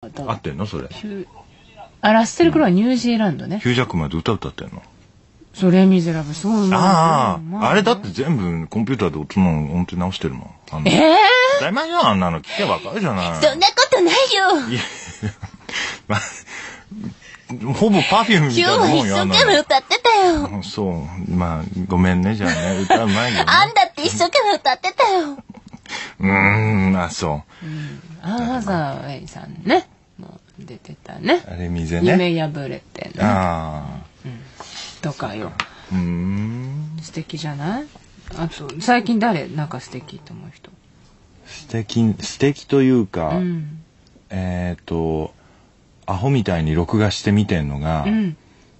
合ってんのそれあラッセル・クロウはニュージーランドねヒュージャックマンっ歌歌ってんのそれミゼラブそうまいあああれだって全部コンピューターで音の音程直してるもんあんええ当たり前じあんなの聞けばわかるじゃないそんなことないよいやまあほぼパフュームみた今い日なはもん一生懸命歌ってたよそうまあごめんねじゃあね歌う前に、ね、あんだって一生懸命歌ってたようーんあそう浜田ウェイさんね。もう出てたね。あれ、水ね。夢破れてね。ああ。うん。とかよ。うん。素敵じゃないあと、最近誰なんか素敵と思う人。素敵、素敵というか、うん、えっ、と、アホみたいに録画して見てんのが、うん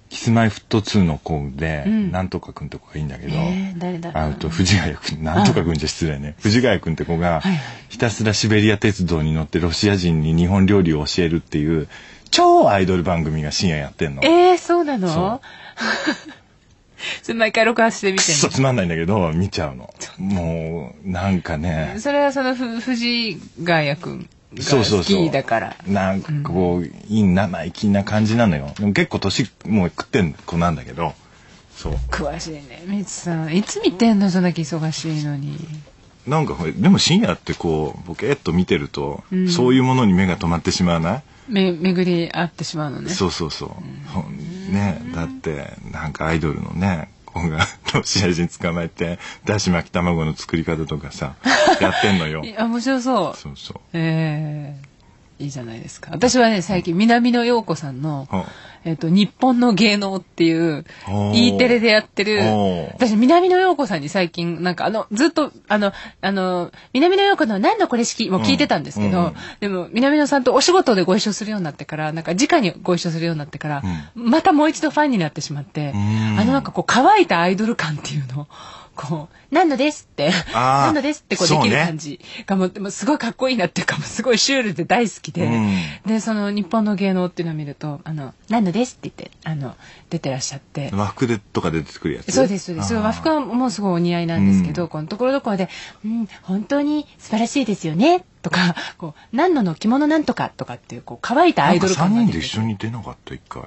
キスマイフット2の子で、うなんとかくんとかがいいんだけど、え誰あと藤ヶ谷くん、なんとかくんじゃ失礼ね。藤ヶ谷くんって子が、ひたすらシベリア鉄道に乗ってロシア人に日本料理を教えるっていう、超アイドル番組が深夜やってんの。ええー、そうなの それ毎回録画してみてそうつまんないんだけど見ちゃうのもうなんかねそれはそのふ藤ヶ谷君そうそうそう。好きだから。なんかこう、いい生意気な感じなのよ。でも結構年、もう食ってん子なんだけど、そう。詳しいね、みつさん。いつ見てんの、そんだけ忙しいのに。なんか、でも深夜ってこう、ボケっと見てると、うん、そういうものに目が止まってしまわないめ、巡り合ってしまうのね。そうそうそう。うん、ね、だって、なんかアイドルのね、子がロシア人捕まえてだし巻き卵の作り方とかさ やってんのよいや面白そうそうそうええー、いいじゃないですか私はね最近南野陽子さんの、えっ、ー、と、日本の芸能っていう、E テレでやってる、私、南野陽子さんに最近、なんかあの、ずっと、あの、あの、南野陽子の何のこれ式も聞いてたんですけど、うん、でも、南野さんとお仕事でご一緒するようになってから、なんか、直にご一緒するようになってから、うん、またもう一度ファンになってしまって、あの、なんかこう、乾いたアイドル感っていうのこう、何のですって、何のですってこうできる感じがもう、ね、もすごいかっこいいなっていうか、すごいシュールで大好きで、うん、で、その日本の芸能っていうのを見ると、あの、何です」って言ってあの出てらっしゃって和服でとか出てくるやつそうですそうです和服はもうすごいお似合いなんですけど、うん、このところどころで「うん本当に素晴らしいですよね」とか「こう何のの着物なんとか」とかっていうこう乾いたアイドル感が出て人で一緒に出なかった一回。